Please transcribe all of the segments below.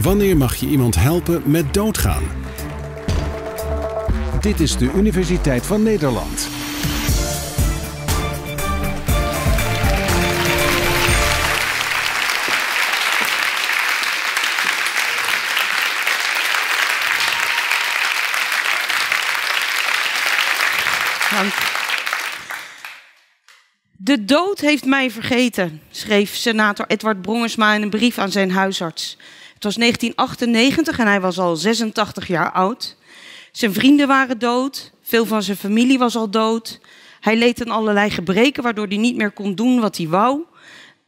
Wanneer mag je iemand helpen met doodgaan? Dit is de Universiteit van Nederland. Dank. De dood heeft mij vergeten, schreef senator Edward Brongersma in een brief aan zijn huisarts. Het was 1998 en hij was al 86 jaar oud. Zijn vrienden waren dood, veel van zijn familie was al dood. Hij leed aan allerlei gebreken waardoor hij niet meer kon doen wat hij wou.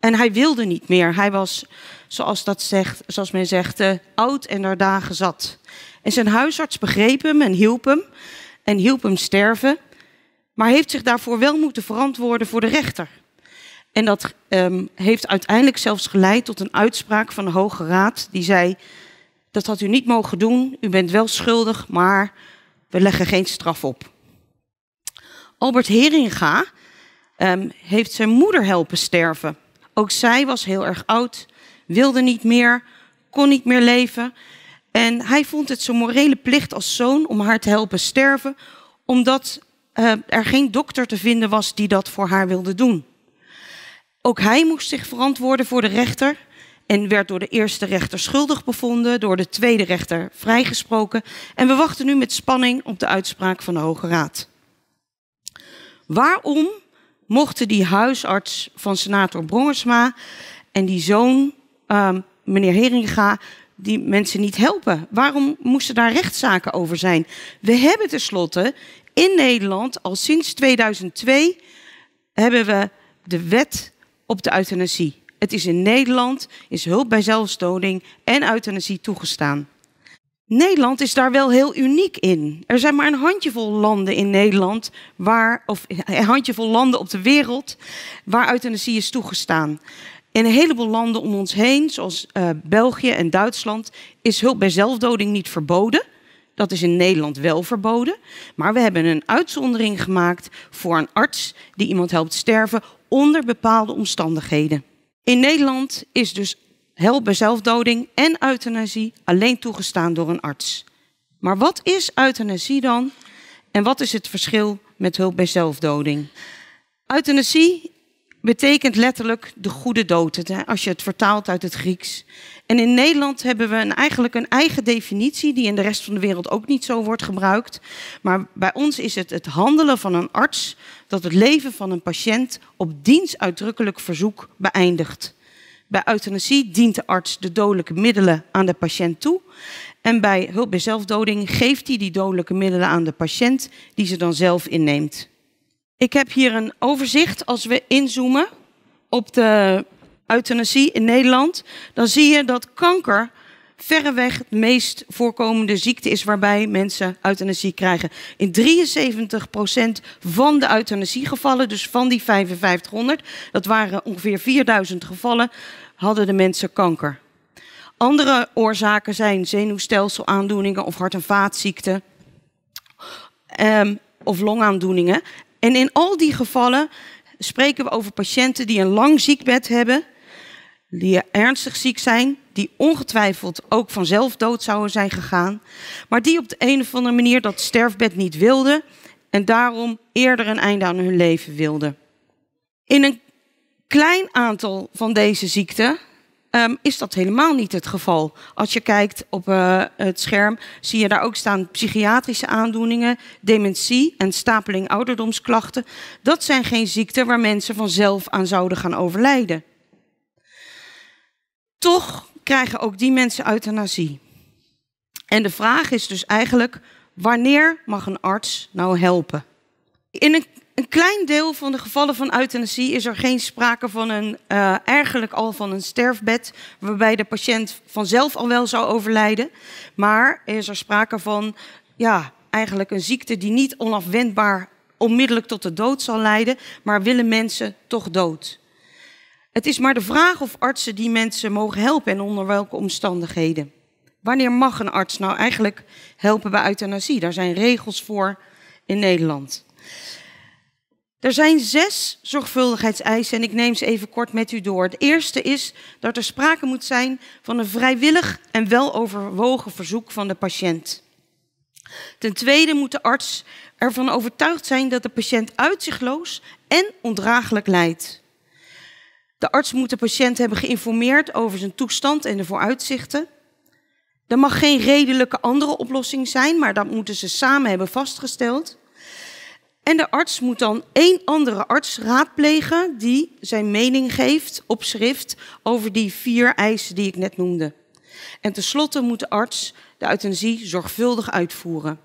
En hij wilde niet meer. Hij was, zoals, dat zegt, zoals men zegt, eh, oud en naar dagen zat. En zijn huisarts begreep hem en hielp hem. En hielp hem sterven. Maar heeft zich daarvoor wel moeten verantwoorden voor de rechter. En dat ehm, heeft uiteindelijk zelfs geleid tot een uitspraak van de Hoge Raad die zei, dat had u niet mogen doen, u bent wel schuldig, maar we leggen geen straf op. Albert Heringa ehm, heeft zijn moeder helpen sterven. Ook zij was heel erg oud, wilde niet meer, kon niet meer leven. En hij vond het zijn morele plicht als zoon om haar te helpen sterven, omdat ehm, er geen dokter te vinden was die dat voor haar wilde doen. Ook hij moest zich verantwoorden voor de rechter en werd door de eerste rechter schuldig bevonden, door de tweede rechter vrijgesproken. En we wachten nu met spanning op de uitspraak van de Hoge Raad. Waarom mochten die huisarts van senator Brongersma en die zoon, ehm, meneer Heringa, die mensen niet helpen? Waarom moesten daar rechtszaken over zijn? We hebben tenslotte in Nederland al sinds 2002 hebben we de wet op de euthanasie. Het is in Nederland, is hulp bij zelfstoding en euthanasie toegestaan. Nederland is daar wel heel uniek in. Er zijn maar een handjevol landen in Nederland, waar, of een handjevol landen op de wereld, waar euthanasie is toegestaan. In een heleboel landen om ons heen, zoals eh, België en Duitsland, is hulp bij zelfdoding niet verboden. Dat is in Nederland wel verboden. Maar we hebben een uitzondering gemaakt voor een arts die iemand helpt sterven onder bepaalde omstandigheden. In Nederland is dus bij zelfdoding en euthanasie alleen toegestaan door een arts. Maar wat is euthanasie dan? En wat is het verschil met hulp bij zelfdoding? Euthanasie betekent letterlijk de goede dood, als je het vertaalt uit het Grieks. En in Nederland hebben we eigenlijk een eigen definitie, die in de rest van de wereld ook niet zo wordt gebruikt. Maar bij ons is het het handelen van een arts dat het leven van een patiënt op diens uitdrukkelijk verzoek beëindigt. Bij euthanasie dient de arts de dodelijke middelen aan de patiënt toe. En bij hulp bij zelfdoding geeft hij die dodelijke middelen aan de patiënt, die ze dan zelf inneemt. Ik heb hier een overzicht. Als we inzoomen op de euthanasie in Nederland, dan zie je dat kanker verreweg het meest voorkomende ziekte is waarbij mensen euthanasie krijgen. In 73% van de euthanasiegevallen, dus van die 5500, dat waren ongeveer 4000 gevallen, hadden de mensen kanker. Andere oorzaken zijn zenuwstelselaandoeningen of hart- en vaatziekten ehm, of longaandoeningen. En in al die gevallen spreken we over patiënten die een lang ziekbed hebben, die ernstig ziek zijn, die ongetwijfeld ook vanzelf dood zouden zijn gegaan, maar die op de een of andere manier dat sterfbed niet wilden en daarom eerder een einde aan hun leven wilden. In een klein aantal van deze ziekten Ehm, is dat helemaal niet het geval. Als je kijkt op eh, het scherm, zie je daar ook staan psychiatrische aandoeningen, dementie en stapeling ouderdomsklachten. Dat zijn geen ziekten waar mensen vanzelf aan zouden gaan overlijden. Toch krijgen ook die mensen euthanasie. En de vraag is dus eigenlijk, wanneer mag een arts nou helpen? In een een klein deel van de gevallen van euthanasie is er geen sprake van een, uh, eh, eigenlijk al van een sterfbed, waarbij de patiënt vanzelf al wel zou overlijden. Maar is er sprake van, ja, eigenlijk een ziekte die niet onafwendbaar onmiddellijk tot de dood zal leiden, maar willen mensen toch dood? Het is maar de vraag of artsen die mensen mogen helpen en onder welke omstandigheden. Wanneer mag een arts nou eigenlijk helpen bij euthanasie? Daar zijn regels voor in Nederland. Er zijn zes zorgvuldigheidseisen en ik neem ze even kort met u door. Het eerste is dat er sprake moet zijn van een vrijwillig en weloverwogen verzoek van de patiënt. Ten tweede moet de arts ervan overtuigd zijn dat de patiënt uitzichtloos en ondraaglijk lijdt. De arts moet de patiënt hebben geïnformeerd over zijn toestand en de vooruitzichten. Er mag geen redelijke andere oplossing zijn, maar dat moeten ze samen hebben vastgesteld. En de arts moet dan één andere arts raadplegen die zijn mening geeft op schrift over die vier eisen die ik net noemde. En tenslotte moet de arts de euthanasie zorgvuldig uitvoeren.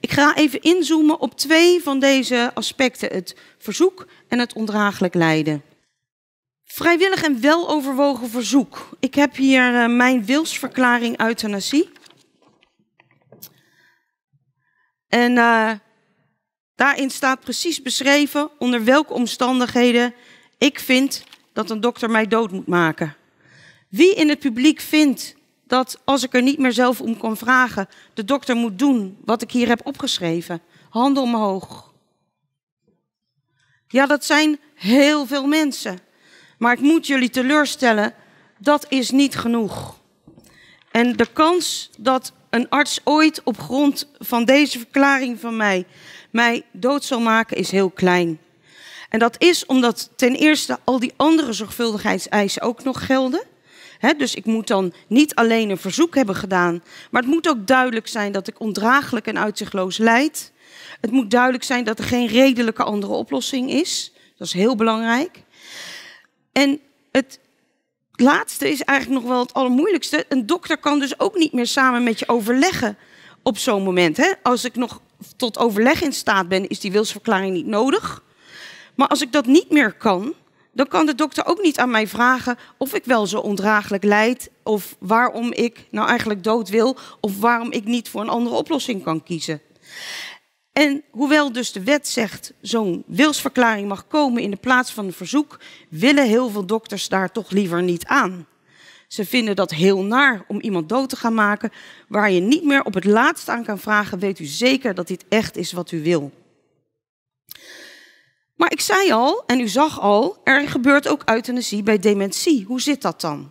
Ik ga even inzoomen op twee van deze aspecten: het verzoek en het ondraaglijk lijden. Vrijwillig en weloverwogen verzoek. Ik heb hier eh, mijn wilsverklaring euthanasie. En uh, Daarin staat precies beschreven onder welke omstandigheden ik vind dat een dokter mij dood moet maken. Wie in het publiek vindt dat als ik er niet meer zelf om kan vragen, de dokter moet doen wat ik hier heb opgeschreven? Handen omhoog. Ja, dat zijn heel veel mensen. Maar ik moet jullie teleurstellen, dat is niet genoeg. En de kans dat een arts ooit op grond van deze verklaring van mij mij dood zou maken is heel klein. En dat is omdat ten eerste al die andere zorgvuldigheidseisen ook nog gelden. dus ik moet dan niet alleen een verzoek hebben gedaan, maar het moet ook duidelijk zijn dat ik ondraaglijk en uitzichtloos leid. Het moet duidelijk zijn dat er geen redelijke andere oplossing is. Dat is heel belangrijk. En het laatste is eigenlijk nog wel het allermoeilijkste. Een dokter kan dus ook niet meer samen met je overleggen op zo'n moment. Als ik nog tot overleg in staat ben, is die wilsverklaring niet nodig. Maar als ik dat niet meer kan, dan kan de dokter ook niet aan mij vragen of ik wel zo ondraaglijk lijd. Of waarom ik nou eigenlijk dood wil. Of waarom ik niet voor een andere oplossing kan kiezen. En hoewel dus de wet zegt zo'n wilsverklaring mag komen in de plaats van een verzoek, willen heel veel dokters daar toch liever niet aan. Ze vinden dat heel naar om iemand dood te gaan maken, waar je niet meer op het laatst aan kan vragen, weet u zeker dat dit echt is wat u wil. Maar ik zei al, en u zag al, er gebeurt ook euthanasie bij dementie. Hoe zit dat dan?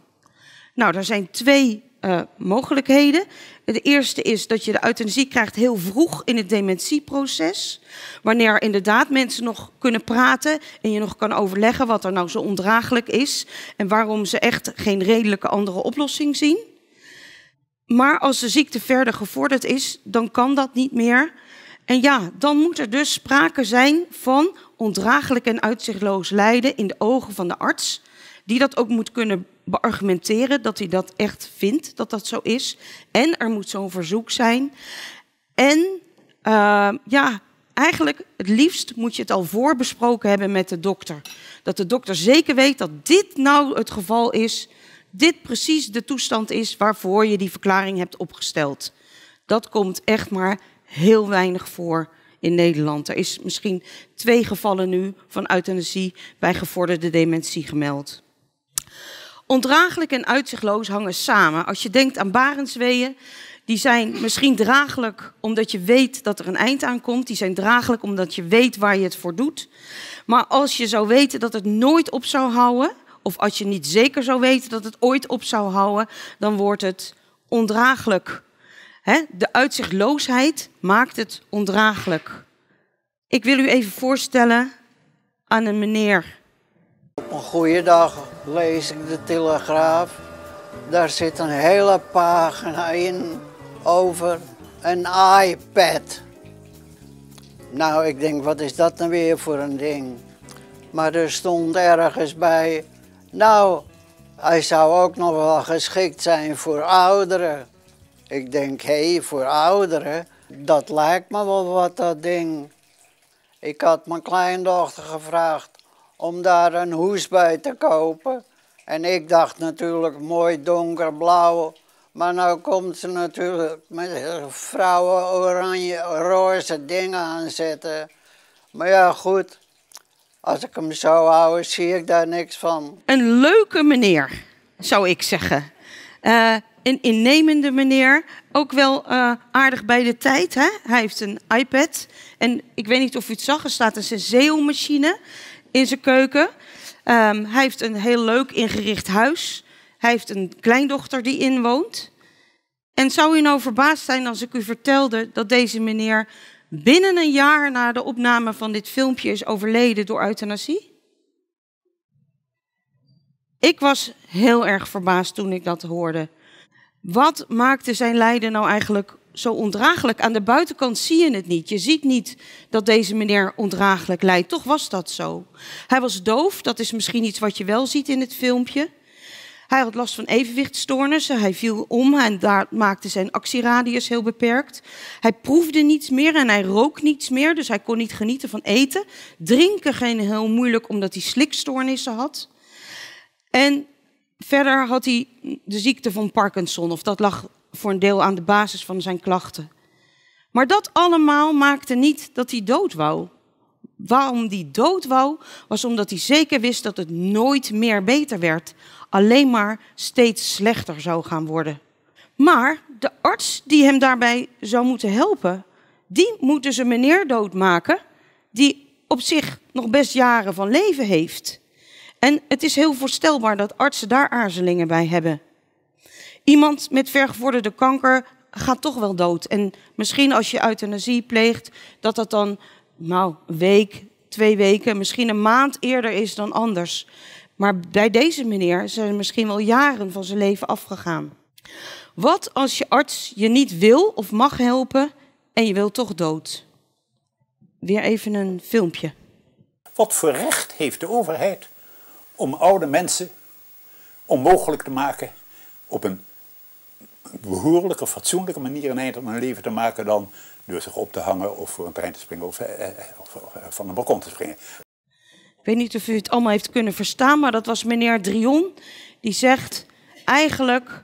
Nou, daar zijn twee eh, mogelijkheden. De eerste is dat je de euthanasie krijgt heel vroeg in het dementieproces. Wanneer inderdaad mensen nog kunnen praten en je nog kan overleggen wat er nou zo ondraaglijk is. En waarom ze echt geen redelijke andere oplossing zien. Maar als de ziekte verder gevorderd is, dan kan dat niet meer. En ja, dan moet er dus sprake zijn van ondraaglijk en uitzichtloos lijden in de ogen van de arts die dat ook moet kunnen beargumenteren, dat hij dat echt vindt dat dat zo is. En er moet zo'n verzoek zijn. En uh, ja, eigenlijk het liefst moet je het al voorbesproken hebben met de dokter. Dat de dokter zeker weet dat dit nou het geval is, dit precies de toestand is waarvoor je die verklaring hebt opgesteld. Dat komt echt maar heel weinig voor in Nederland. Er is misschien twee gevallen nu van euthanasie bij gevorderde dementie gemeld. Ondraaglijk en uitzichtloos hangen samen. Als je denkt aan barensweeën, die zijn misschien draaglijk omdat je weet dat er een eind aan komt. Die zijn draaglijk omdat je weet waar je het voor doet. Maar als je zou weten dat het nooit op zou houden, of als je niet zeker zou weten dat het ooit op zou houden, dan wordt het ondraaglijk. de uitzichtloosheid maakt het ondraaglijk. Ik wil u even voorstellen aan een meneer. Op goede lees ik de Telegraaf. Daar zit een hele pagina in over een iPad. Nou, ik denk, wat is dat nou weer voor een ding? Maar er stond ergens bij, nou, hij zou ook nog wel geschikt zijn voor ouderen. Ik denk, hé, hey, voor ouderen, dat lijkt me wel wat, dat ding. Ik had mijn kleindochter gevraagd om daar een hoes bij te kopen. En ik dacht natuurlijk mooi donkerblauw. Maar nou komt ze natuurlijk met vrouwen oranje, roze dingen aanzetten. Maar ja, goed. Als ik hem zo hou, zie ik daar niks van. Een leuke meneer, zou ik zeggen. Eh, een innemende meneer. Ook wel eh, aardig bij de tijd. Hè? Hij heeft een iPad. En ik weet niet of u het zag, er staat een zeeuwmachine in zijn keuken. Ehm, hij heeft een heel leuk ingericht huis. Hij heeft een kleindochter die inwoont. En zou u nou verbaasd zijn als ik u vertelde dat deze meneer binnen een jaar na de opname van dit filmpje is overleden door euthanasie? Ik was heel erg verbaasd toen ik dat hoorde. Wat maakte zijn lijden nou eigenlijk zo ondraaglijk. Aan de buitenkant zie je het niet. Je ziet niet dat deze meneer ondraaglijk lijdt. Toch was dat zo. Hij was doof, dat is misschien iets wat je wel ziet in het filmpje. Hij had last van evenwichtstoornissen, hij viel om en daar maakte zijn actieradius heel beperkt. Hij proefde niets meer en hij rook niets meer, dus hij kon niet genieten van eten. Drinken ging heel moeilijk omdat hij slikstoornissen had. En verder had hij de ziekte van Parkinson, of dat lag voor een deel aan de basis van zijn klachten. Maar dat allemaal maakte niet dat hij dood wou. Waarom hij dood wou, was omdat hij zeker wist dat het nooit meer beter werd, alleen maar steeds slechter zou gaan worden. Maar de arts die hem daarbij zou moeten helpen, die moet ze dus meneer doodmaken die op zich nog best jaren van leven heeft. En het is heel voorstelbaar dat artsen daar aarzelingen bij hebben iemand met vergevorderde kanker gaat toch wel dood. En misschien als je euthanasie pleegt, dat dat dan nou, een week, twee weken, misschien een maand eerder is dan anders. Maar bij deze meneer zijn er misschien wel jaren van zijn leven afgegaan. Wat als je arts je niet wil of mag helpen en je wil toch dood? Weer even een filmpje. Wat voor recht heeft de overheid om oude mensen onmogelijk te maken op een behoorlijke, fatsoenlijke manier een het aan hun leven te maken dan door zich op te hangen of voor een trein te springen of, eh, eh, of, of eh, van een balkon te springen. Ik weet niet of u het allemaal heeft kunnen verstaan, maar dat was meneer Drion. Die zegt eigenlijk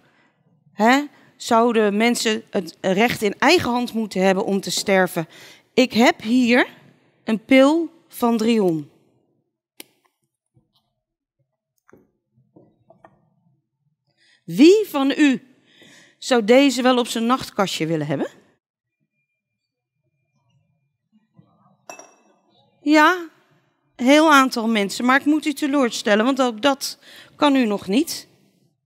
hè, zouden mensen het recht in eigen hand moeten hebben om te sterven. Ik heb hier een pil van Drion. Wie van u zou deze wel op zijn nachtkastje willen hebben? Ja, heel aantal mensen. Maar ik moet u teleurstellen, want ook dat kan u nog niet.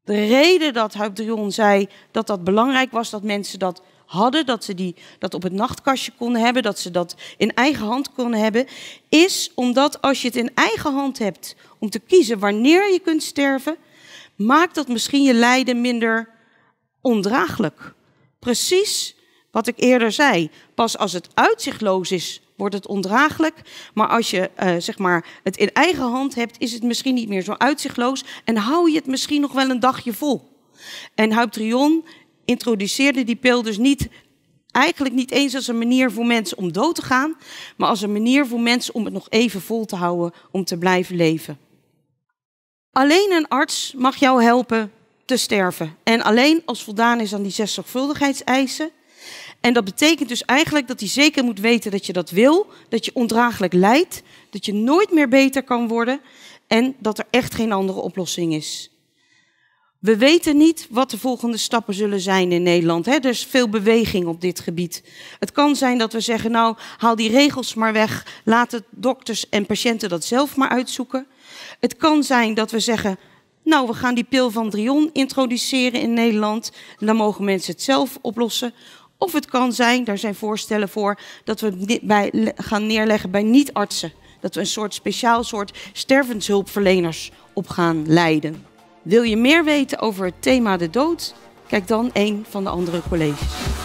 De reden dat Drion zei dat dat belangrijk was, dat mensen dat hadden, dat ze die, dat op het nachtkastje konden hebben, dat ze dat in eigen hand konden hebben, is omdat als je het in eigen hand hebt om te kiezen wanneer je kunt sterven, maakt dat misschien je lijden minder ondraaglijk. Precies wat ik eerder zei. Pas als het uitzichtloos is, wordt het ondraaglijk. Maar als je eh, zeg maar, het in eigen hand hebt, is het misschien niet meer zo uitzichtloos. En hou je het misschien nog wel een dagje vol. En Huibtrion introduceerde die pil dus niet, eigenlijk niet eens als een manier voor mensen om dood te gaan. Maar als een manier voor mensen om het nog even vol te houden, om te blijven leven. Alleen een arts mag jou helpen te sterven. En alleen als voldaan is aan die zes zorgvuldigheidseisen. En dat betekent dus eigenlijk dat hij zeker moet weten dat je dat wil, dat je ondraaglijk lijdt, dat je nooit meer beter kan worden en dat er echt geen andere oplossing is. We weten niet wat de volgende stappen zullen zijn in Nederland. Er is veel beweging op dit gebied. Het kan zijn dat we zeggen, nou, haal die regels maar weg. Laat de dokters en patiënten dat zelf maar uitzoeken. Het kan zijn dat we zeggen, nou, we gaan die pil van Drion introduceren in Nederland. dan mogen mensen het zelf oplossen. Of het kan zijn, daar zijn voorstellen voor, dat we het bij, gaan neerleggen bij niet-artsen. Dat we een soort speciaal soort stervenshulpverleners op gaan leiden. Wil je meer weten over het thema de dood? Kijk dan een van de andere colleges.